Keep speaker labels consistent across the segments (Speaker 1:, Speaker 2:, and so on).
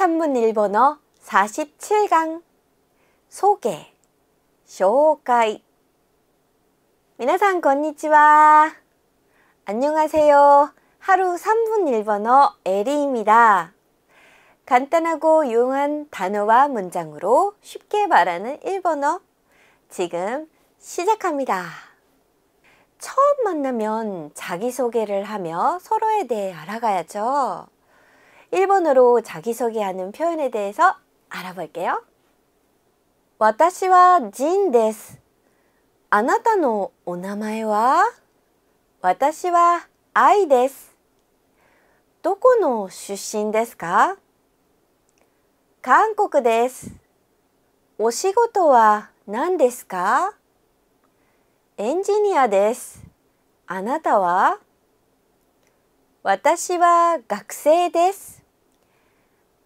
Speaker 1: 3문 1번어 47강 소개 쇼介皆さんこんにちは 안녕하세요. 하루 3분 1번어 에리입니다. 간단하고 유용한 단어와 문장으로 쉽게 말하는 1번어 지금 시작합니다. 처음 만나면 자기소개를 하며 서로에 대해 알아가야죠. 일본어로자기소개하는표현에대해서알아볼게요私はジンですあなたのお名前は私はアイですどこの出身ですか韓国ですお仕事は何ですかエンジニアです。あなたは私は学生です。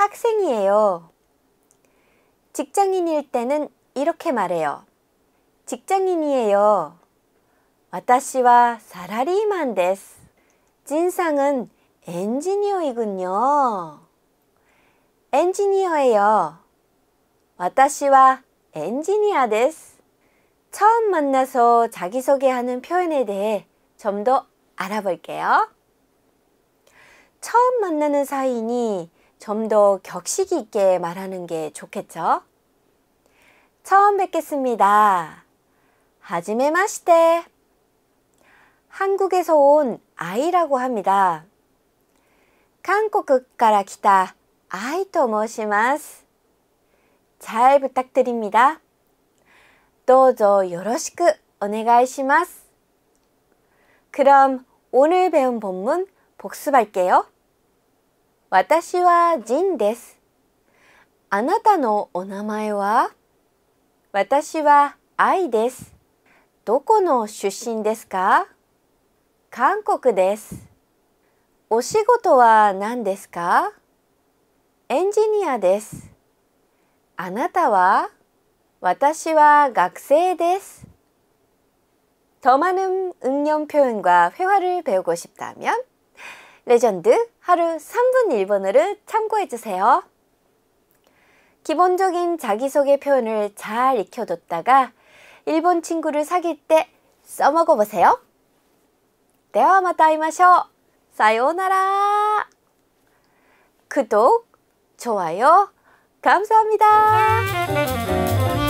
Speaker 1: 학생이에요. 직장인일 때는 이렇게 말해요. 직장인이에요. 私はサラリーマンです. 진상은 엔지니어이군요. 엔지니어예요. 私は엔지니어です. 처음 만나서 자기소개하는 표현에 대해 좀 더 알아볼게요. 처음 만나는 사이니 좀더 격식 있게 말하는 게 좋겠죠? 처음 뵙겠습니다. 하지메 마시테. 한국에서 온 아이라고 합니다. 한국から 来た 아이と 모시마스. 잘 부탁드립니다. ど저ぞよろしくお願いします 그럼 오늘 배운 본문 복습할게요. 私はジンです。あなたのお名前は私は愛です。どこの出身ですか韓国です。お仕事は何ですかエンジニアです。あなたは私は学生です。더많은응용표현과회화를배우고싶다면 레전드 하루 3분 일본어를 참고해주세요. 기본적인 자기소개 표현을 잘 익혀뒀다가 일본 친구를 사귈 때 써먹어보세요. 대화 마타이마쇼 사요나라 구독, 좋아요 감사합니다.